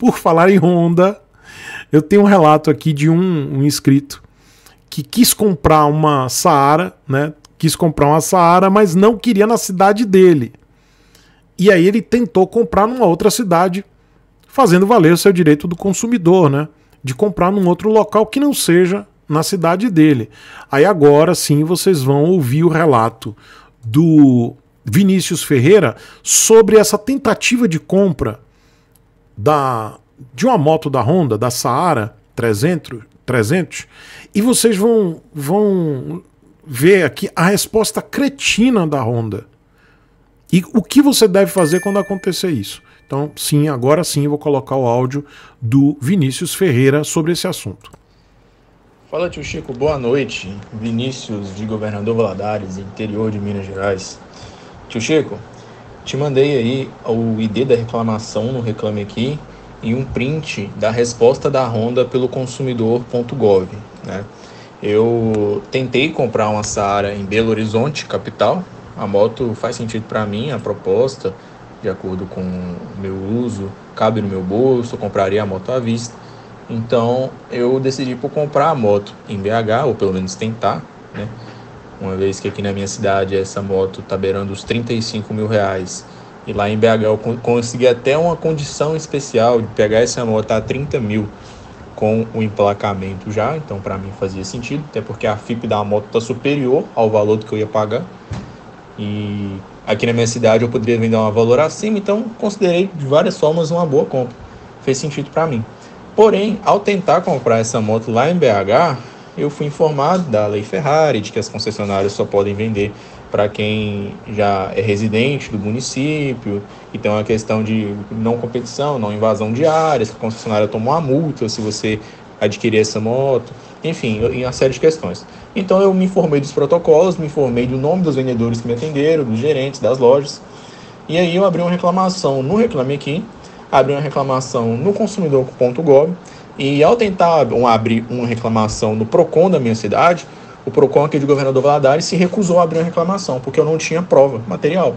Por falar em Honda, eu tenho um relato aqui de um, um inscrito que quis comprar uma Saara, né? Quis comprar uma Saara, mas não queria na cidade dele. E aí ele tentou comprar numa outra cidade, fazendo valer o seu direito do consumidor, né? De comprar num outro local que não seja na cidade dele. Aí agora sim vocês vão ouvir o relato do Vinícius Ferreira sobre essa tentativa de compra da de uma moto da Honda, da Saara 300, 300 e vocês vão, vão ver aqui a resposta cretina da Honda. E o que você deve fazer quando acontecer isso? Então, sim, agora sim eu vou colocar o áudio do Vinícius Ferreira sobre esse assunto. Fala, tio Chico, boa noite. Vinícius de Governador Valadares, interior de Minas Gerais. Tio Chico, te mandei aí o ID da reclamação no Reclame Aqui e um print da resposta da Honda pelo consumidor.gov. Né? Eu tentei comprar uma Saara em Belo Horizonte, capital. A moto faz sentido para mim, a proposta, de acordo com o meu uso, cabe no meu bolso, compraria a moto à vista. Então eu decidi por comprar a moto em BH, ou pelo menos tentar, né? uma vez que aqui na minha cidade essa moto está beirando os 35 mil reais. E lá em BH eu consegui até uma condição especial de pegar essa moto a 30 mil com o emplacamento já, então para mim fazia sentido, até porque a FIP da moto está superior ao valor que eu ia pagar. E aqui na minha cidade eu poderia vender um valor acima, então considerei de várias formas uma boa compra. Fez sentido para mim. Porém, ao tentar comprar essa moto lá em BH, eu fui informado da lei Ferrari de que as concessionárias só podem vender para quem já é residente do município. Então a questão de não competição, não invasão de áreas, que a concessionária tomou uma multa se você adquirir essa moto, enfim, em uma série de questões. Então eu me informei dos protocolos, me informei do nome dos vendedores que me atenderam, dos gerentes das lojas. E aí eu abri uma reclamação no Reclame Aqui, abri uma reclamação no consumidor.gov e ao tentar um, abrir uma reclamação no PROCON da minha cidade, o PROCON aqui de Governador Valadares se recusou a abrir uma reclamação, porque eu não tinha prova material.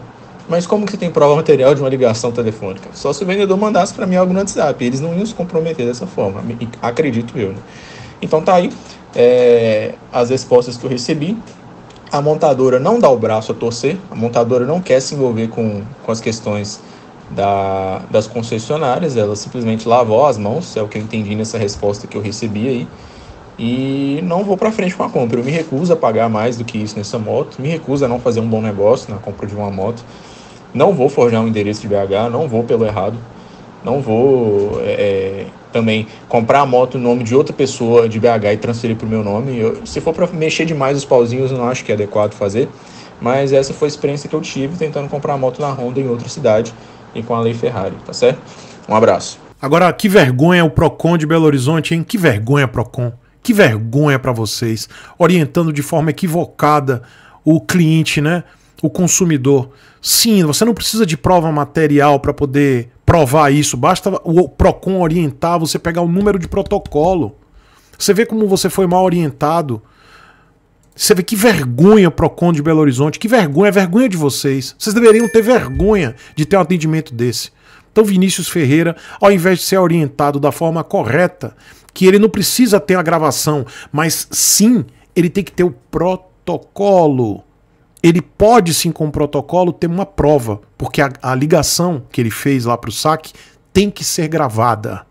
Mas como que você tem prova material de uma ligação telefônica? Só se o vendedor mandasse para mim algo no WhatsApp. Eles não iam se comprometer dessa forma, acredito eu. Né? Então tá aí é, as respostas que eu recebi. A montadora não dá o braço a torcer, a montadora não quer se envolver com, com as questões da, das concessionárias, elas simplesmente lavou as mãos, é o que eu entendi nessa resposta que eu recebi aí, e não vou para frente com a compra. Eu me recuso a pagar mais do que isso nessa moto, me recuso a não fazer um bom negócio na compra de uma moto, não vou forjar um endereço de BH, não vou pelo errado, não vou é, é também comprar a moto no nome de outra pessoa de BH e transferir para o meu nome. Eu, se for para mexer demais os pauzinhos, não acho que é adequado fazer. Mas essa foi a experiência que eu tive tentando comprar a moto na Honda em outra cidade e com a Lei Ferrari, tá certo? Um abraço. Agora, que vergonha o Procon de Belo Horizonte, hein? Que vergonha, Procon. Que vergonha para vocês, orientando de forma equivocada o cliente, né? O consumidor. Sim, você não precisa de prova material para poder provar isso, basta o Procon orientar você pegar o número de protocolo. Você vê como você foi mal orientado você vê que vergonha Procon de Belo Horizonte, que vergonha, é vergonha de vocês. Vocês deveriam ter vergonha de ter um atendimento desse. Então Vinícius Ferreira, ao invés de ser orientado da forma correta, que ele não precisa ter a gravação, mas sim ele tem que ter o protocolo. Ele pode sim com o protocolo ter uma prova, porque a, a ligação que ele fez lá para o saque tem que ser gravada.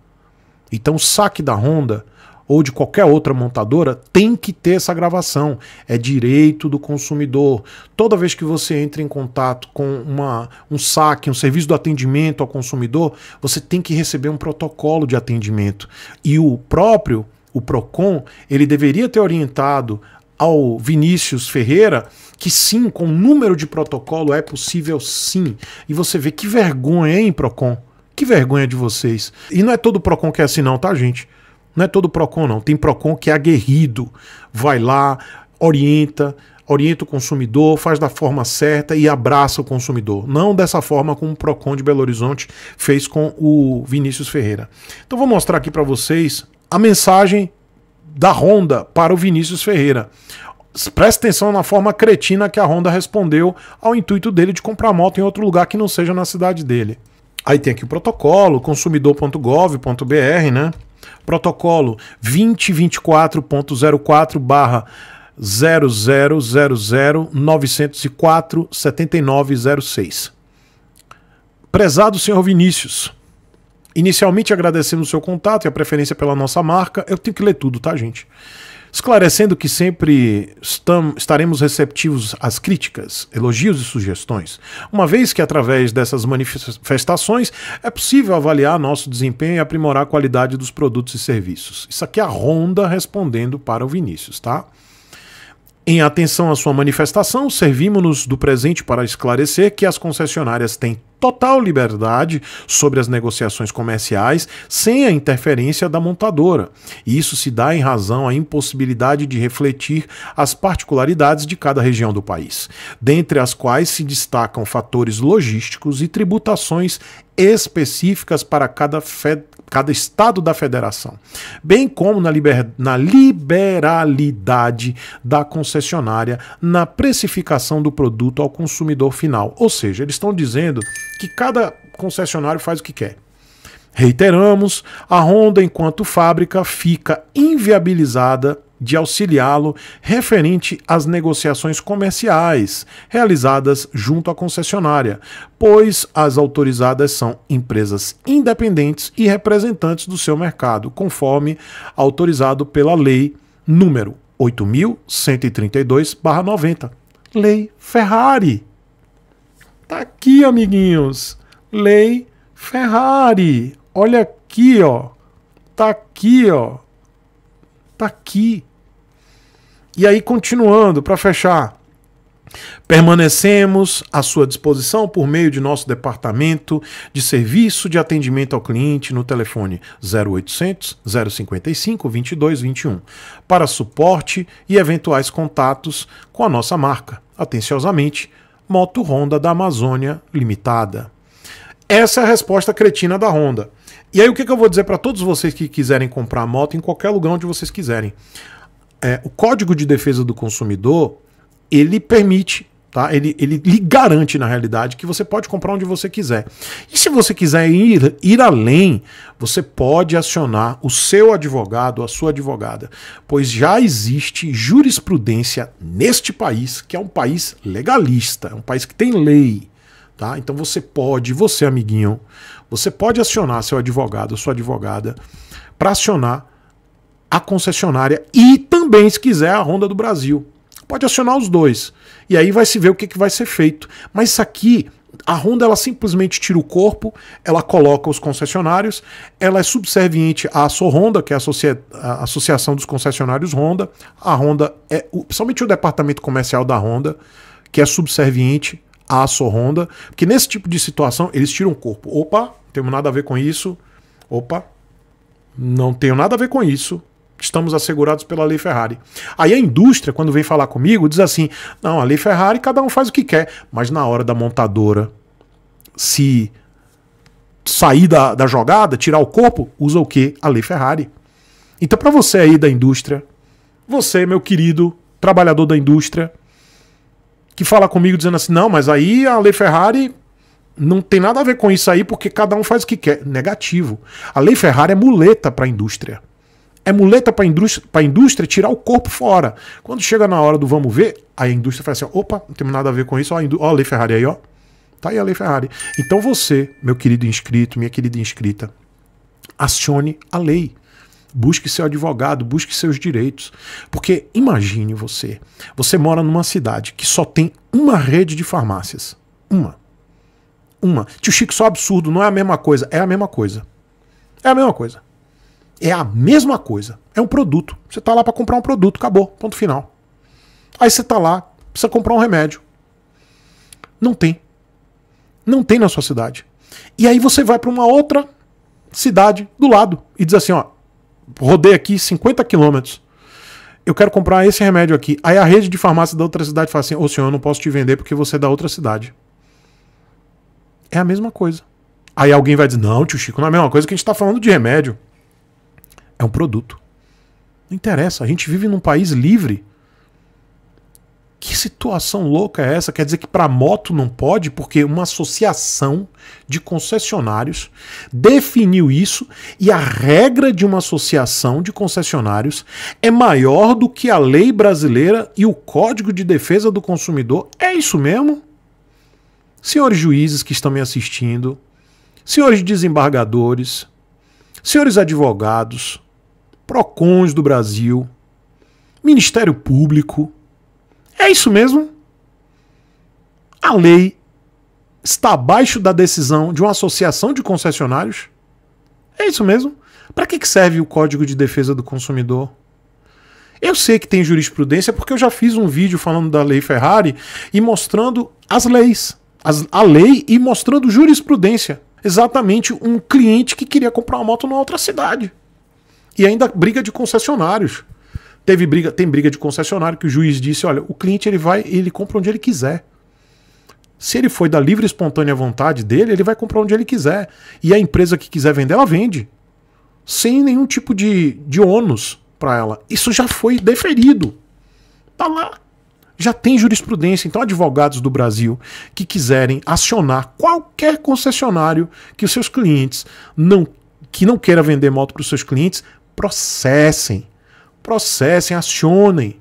Então o saque da Honda ou de qualquer outra montadora, tem que ter essa gravação. É direito do consumidor. Toda vez que você entra em contato com uma, um saque, um serviço do atendimento ao consumidor, você tem que receber um protocolo de atendimento. E o próprio, o PROCON, ele deveria ter orientado ao Vinícius Ferreira que sim, com o número de protocolo é possível sim. E você vê que vergonha, hein, PROCON? Que vergonha de vocês. E não é todo PROCON que é assim, não, tá, gente? Não é todo PROCON, não. Tem PROCON que é aguerrido, vai lá, orienta, orienta o consumidor, faz da forma certa e abraça o consumidor. Não dessa forma como o PROCON de Belo Horizonte fez com o Vinícius Ferreira. Então vou mostrar aqui para vocês a mensagem da Honda para o Vinícius Ferreira. Preste atenção na forma cretina que a Honda respondeu ao intuito dele de comprar moto em outro lugar que não seja na cidade dele. Aí tem aqui o protocolo, consumidor.gov.br, né? Protocolo 2024.04 barra 0000 Prezado senhor Vinícius, inicialmente agradecemos o seu contato e a preferência pela nossa marca. Eu tenho que ler tudo, tá, gente? esclarecendo que sempre estam, estaremos receptivos às críticas, elogios e sugestões, uma vez que através dessas manifestações é possível avaliar nosso desempenho e aprimorar a qualidade dos produtos e serviços. Isso aqui é a Ronda respondendo para o Vinícius, tá? Em atenção à sua manifestação, servimos-nos do presente para esclarecer que as concessionárias têm total liberdade sobre as negociações comerciais sem a interferência da montadora. E isso se dá em razão à impossibilidade de refletir as particularidades de cada região do país, dentre as quais se destacam fatores logísticos e tributações específicas para cada fed cada estado da federação, bem como na, liber, na liberalidade da concessionária na precificação do produto ao consumidor final. Ou seja, eles estão dizendo que cada concessionário faz o que quer. Reiteramos, a Honda, enquanto fábrica, fica inviabilizada de auxiliá-lo referente às negociações comerciais realizadas junto à concessionária, pois as autorizadas são empresas independentes e representantes do seu mercado, conforme autorizado pela lei número 8132/90, Lei Ferrari. Tá aqui, amiguinhos. Lei Ferrari. Olha aqui, ó. Tá aqui, ó. Tá aqui. E aí, continuando, para fechar, Permanecemos à sua disposição por meio de nosso departamento de serviço de atendimento ao cliente no telefone 0800 055 2221 para suporte e eventuais contatos com a nossa marca. Atenciosamente, Moto Honda da Amazônia Limitada. Essa é a resposta cretina da Honda. E aí o que eu vou dizer para todos vocês que quiserem comprar moto em qualquer lugar onde vocês quiserem? é, o Código de Defesa do Consumidor ele permite tá? Ele, ele lhe garante, na realidade, que você pode comprar onde você quiser. E se você quiser ir, ir além, você pode acionar o seu advogado, a sua advogada, pois já existe jurisprudência neste país, que é um país legalista, é um país que tem lei. Tá? Então você pode, você amiguinho, você pode acionar seu advogado, sua advogada, para acionar a concessionária e também, se quiser, a Honda do Brasil. Pode acionar os dois. E aí vai se ver o que, que vai ser feito. Mas isso aqui a Honda ela simplesmente tira o corpo, ela coloca os concessionários, ela é subserviente à Soronda, que é a, Associação dos Concessionários Honda. A Honda é, principalmente o departamento comercial da Honda, que é subserviente à Soronda, porque nesse tipo de situação eles tiram o corpo. Opa, não tenho nada a ver com isso. Opa, não tenho nada a ver com isso estamos assegurados pela lei Ferrari. Aí a indústria, quando vem falar comigo, diz assim: não, a lei Ferrari, cada um faz o que quer, mas na hora da montadora se sair da, da jogada, tirar o corpo, usa o que? A lei Ferrari. Então, para você aí da indústria, você, meu querido trabalhador da indústria, que fala comigo dizendo assim: não, mas aí a lei Ferrari não tem nada a ver com isso aí, porque cada um faz o que quer. Negativo. A lei Ferrari é muleta para a indústria. É muleta para indústria, a indústria tirar o corpo fora. Quando chega na hora do vamos ver, a indústria fala assim: opa, não tem nada a ver com isso, ó, ó a lei Ferrari aí, ó. Tá aí a lei Ferrari. Então você, meu querido inscrito, minha querida inscrita, acione a lei. Busque seu advogado, busque seus direitos. Porque imagine você, você mora numa cidade que só tem uma rede de farmácias. Uma. Uma. Tio Chico, só absurdo, não é a mesma coisa. É a mesma coisa. É a mesma coisa. É a mesma coisa. É um produto. Você está lá para comprar um produto, acabou, ponto final. Aí você está lá, precisa comprar um remédio. Não tem. Não tem na sua cidade. E aí você vai para uma outra cidade do lado e diz assim, ó, rodei aqui 50 quilômetros. Eu quero comprar esse remédio aqui. Aí a rede de farmácia da outra cidade fala assim: Ô senhor, eu não posso te vender porque você é da outra cidade. É a mesma coisa. Aí alguém vai dizer: Não, tio Chico, não é a mesma coisa que a gente está falando de remédio. É um produto. Não interessa. A gente vive num país livre. Que situação louca é essa? Quer dizer que para moto não pode, porque uma associação de concessionários definiu isso e a regra de uma associação de concessionários é maior do que a lei brasileira e o Código de Defesa do Consumidor. É isso mesmo? Senhores juízes que estão me assistindo, senhores desembargadores, senhores advogados, PROCONs do Brasil, Ministério Público. É isso mesmo? A lei está abaixo da decisão de uma associação de concessionários? É isso mesmo? Para que serve o Código de Defesa do Consumidor? Eu sei que tem jurisprudência porque eu já fiz um vídeo falando da lei Ferrari e mostrando as leis, as, a lei e mostrando jurisprudência. Exatamente um cliente que queria comprar uma moto numa outra cidade. E ainda briga de concessionários. Teve briga, tem briga de concessionário que o juiz disse, olha, o cliente ele vai, ele compra onde ele quiser. Se ele foi da livre e espontânea vontade dele, ele vai comprar onde ele quiser. E a empresa que quiser vender, ela vende. Sem nenhum tipo de, de ônus para ela. Isso já foi deferido. Tá lá. Já tem jurisprudência. Então, advogados do Brasil que quiserem acionar qualquer concessionário que os seus clientes não que não queira vender moto para os seus clientes, processem, processem, acionem.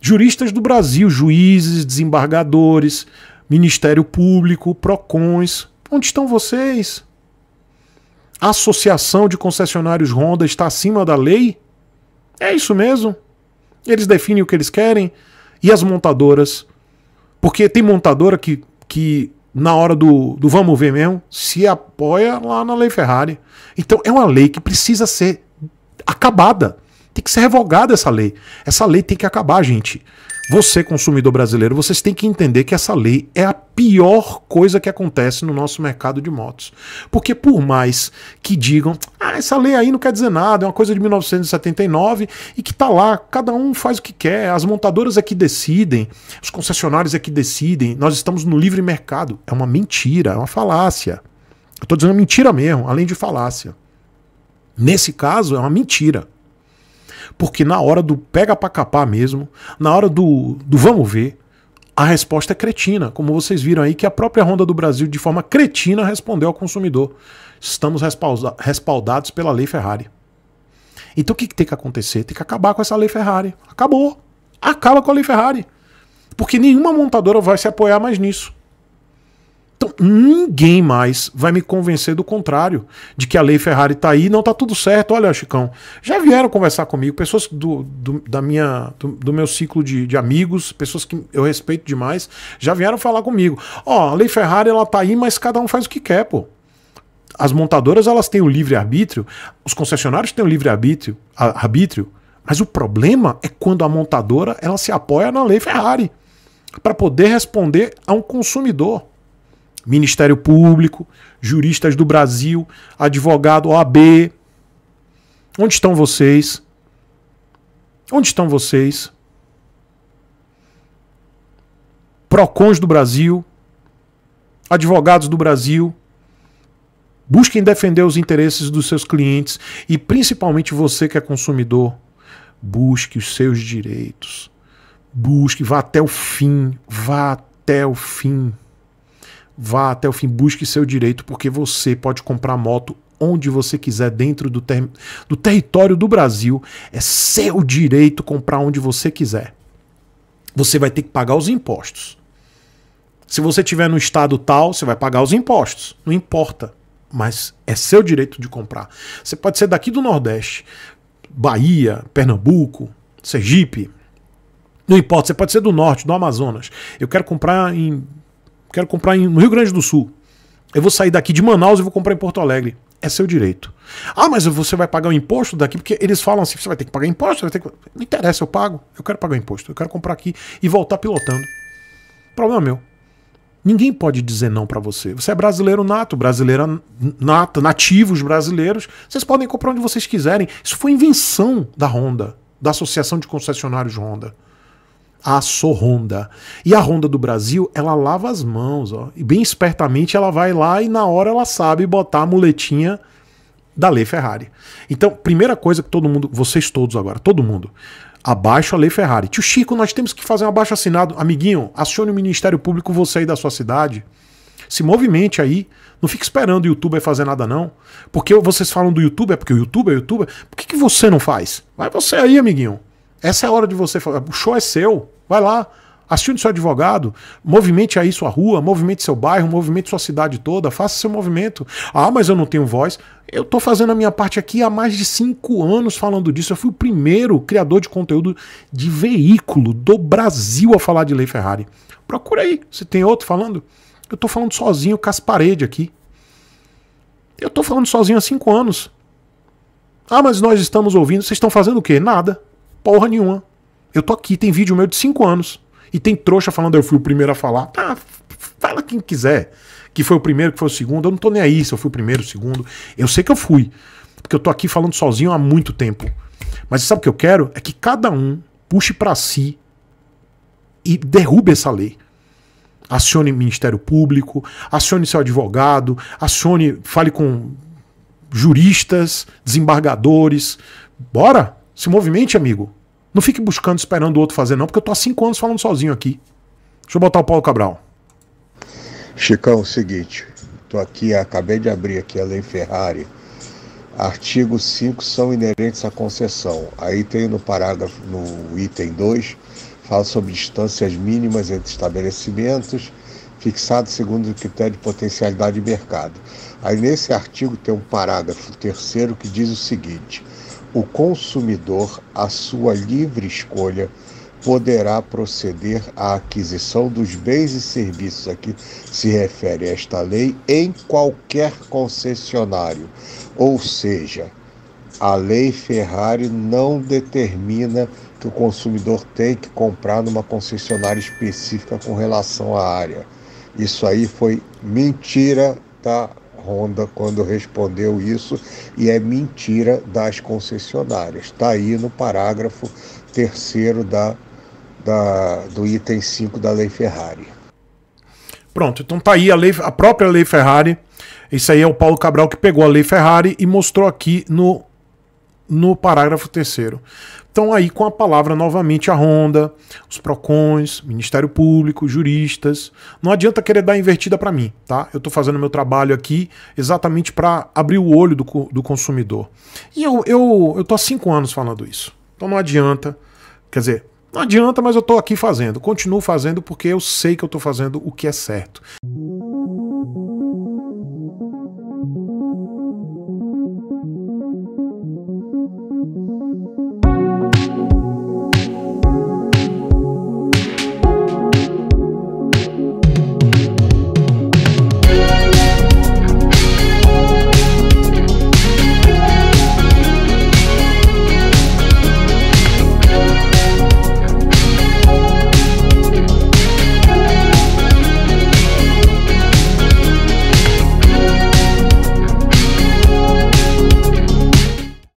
Juristas do Brasil, juízes, desembargadores, Ministério Público, PROCONs, onde estão vocês? A Associação de Concessionários Honda está acima da lei? É isso mesmo? Eles definem o que eles querem? E as montadoras? Porque tem montadora que, que na hora do, do vamos ver mesmo, se apoia lá na lei Ferrari. Então é uma lei que precisa ser acabada. Tem que ser revogada essa lei. Essa lei tem que acabar, gente. Você, consumidor brasileiro, vocês têm que entender que essa lei é a pior coisa que acontece no nosso mercado de motos. Porque, por mais que digam, ah, essa lei aí não quer dizer nada, é uma coisa de 1979 e que tá lá, cada um faz o que quer, as montadoras é que decidem, os concessionários é que decidem, nós estamos no livre mercado. É uma mentira, é uma falácia. Eu tô dizendo mentira mesmo, além de falácia. Nesse caso, é uma mentira. Porque na hora do pega pra capar mesmo, na hora do, do vamos ver, a resposta é cretina, como vocês viram aí que a própria Ronda do Brasil, de forma cretina, respondeu ao consumidor. Estamos respaldados pela lei Ferrari. Então o que tem que acontecer? Tem que acabar com essa lei Ferrari. Acabou. Acaba com a lei Ferrari. Porque nenhuma montadora vai se apoiar mais nisso. Então, ninguém mais vai me convencer do contrário, de que a lei Ferrari está aí, não está tudo certo. Olha, Chicão, já vieram conversar comigo, pessoas do, do da minha, do, do, meu ciclo de, de amigos, pessoas que eu respeito demais, já vieram falar comigo. Ó, oh, a lei Ferrari ela tá aí, mas cada um faz o que quer, pô as montadoras elas têm o livre arbítrio, os concessionários têm o livre arbítrio, arbítrio, mas o problema é quando a montadora ela se apoia na lei Ferrari para poder responder a um consumidor. Ministério Público, juristas do Brasil, advogado OAB. Onde estão vocês? Onde estão vocês? Procons do Brasil, advogados do Brasil, busquem defender os interesses dos seus clientes e principalmente você que é consumidor, busque os seus direitos. Busque, vá até o fim, vá até o fim. Vá até o fim, busque seu direito, porque você pode comprar moto onde você quiser dentro do, ter do território do Brasil. É seu direito comprar onde você quiser. Você vai ter que pagar os impostos. Se você tiver no estado tal, você vai pagar os impostos. Não importa. Mas é seu direito de comprar. Você pode ser daqui do Nordeste, Bahia, Pernambuco, Sergipe. Não importa. Você pode ser do Norte, do Amazonas. Eu quero comprar em quero comprar no Rio Grande do Sul. Eu vou sair daqui de Manaus e vou comprar em Porto Alegre. É seu direito. Ah, mas você vai pagar o imposto daqui? Porque eles falam assim: você vai ter que pagar imposto? Que... Não interessa, eu pago. Eu quero pagar o imposto. Eu quero comprar aqui e voltar pilotando. Problema meu. Ninguém pode dizer não para você. Você é brasileiro nato, brasileira nata, nativos brasileiros. Vocês podem comprar onde vocês quiserem. Isso foi invenção da Honda, da Associação de Concessionários Honda a Sorronda. E a Ronda do Brasil, ela lava as mãos, ó. E bem espertamente ela vai lá e na hora ela sabe botar a muletinha da Lei Ferrari. Então, primeira coisa que todo mundo, vocês todos agora, todo mundo, abaixo a Lei Ferrari. Tio Chico, nós temos que fazer um abaixo assinado. Amiguinho, acione o Ministério Público você aí da sua cidade. Se movimente aí. Não fique esperando o youtuber fazer nada, não. Porque vocês falam do youtuber, é porque o youtuber é youtuber. Por que, que você não faz? Vai você aí, amiguinho. Essa é a hora de você falar. O show é seu, vai lá. Assine seu advogado, movimente aí sua rua, movimente seu bairro, movimente sua cidade toda, faça seu movimento. Ah, mas eu não tenho voz. Eu tô fazendo a minha parte aqui há mais de cinco anos falando disso. Eu fui o primeiro criador de conteúdo de veículo do Brasil a falar de Lei Ferrari. Procura aí, se tem outro falando. Eu tô falando sozinho com as paredes aqui. Eu tô falando sozinho há cinco anos. Ah, mas nós estamos ouvindo. Vocês estão fazendo o quê? Nada. Porra nenhuma. Eu tô aqui, tem vídeo meu de 5 anos. E tem trouxa falando, eu fui o primeiro a falar. ah fala quem quiser. Que foi o primeiro, que foi o segundo. Eu não tô nem aí se eu fui o primeiro, o segundo. Eu sei que eu fui. Porque eu tô aqui falando sozinho há muito tempo. Mas sabe o que eu quero? É que cada um puxe para si e derrube essa lei. Acione Ministério Público, acione seu advogado, acione, fale com juristas, desembargadores. Bora! Se movimente, amigo. Não fique buscando, esperando o outro fazer, não, porque eu tô há cinco anos falando sozinho aqui. Deixa eu botar o Paulo Cabral. Chicão, é o seguinte. Tô aqui, acabei de abrir aqui a Lei Ferrari. artigo 5 são inerentes à concessão. Aí tem no parágrafo, no item 2, fala sobre distâncias mínimas entre estabelecimentos, fixado segundo o critério de potencialidade de mercado. Aí nesse artigo tem um parágrafo terceiro que diz o seguinte: o consumidor, à sua livre escolha, poderá proceder à aquisição dos bens e serviços a que se refere esta lei em qualquer concessionário. Ou seja, a lei Ferrari não determina que o consumidor tem que comprar numa concessionária específica com relação à área. Isso aí foi mentira da tá? Honda quando respondeu isso e é mentira das concessionárias. Está aí no parágrafo terceiro da, da, do item 5 da Lei Ferrari. Pronto, então tá aí a, lei, a própria Lei Ferrari. Isso aí é o Paulo Cabral que pegou a Lei Ferrari e mostrou aqui no, no parágrafo terceiro. Então aí com a palavra novamente a Ronda, os Procons, Ministério Público, juristas. Não adianta querer dar invertida para mim, tá? Eu estou fazendo meu trabalho aqui exatamente para abrir o olho do, do consumidor. E eu, eu, eu tô há cinco anos falando isso. Então não adianta, quer dizer, não adianta, mas eu estou aqui fazendo. Continuo fazendo porque eu sei que eu estou fazendo o que é certo.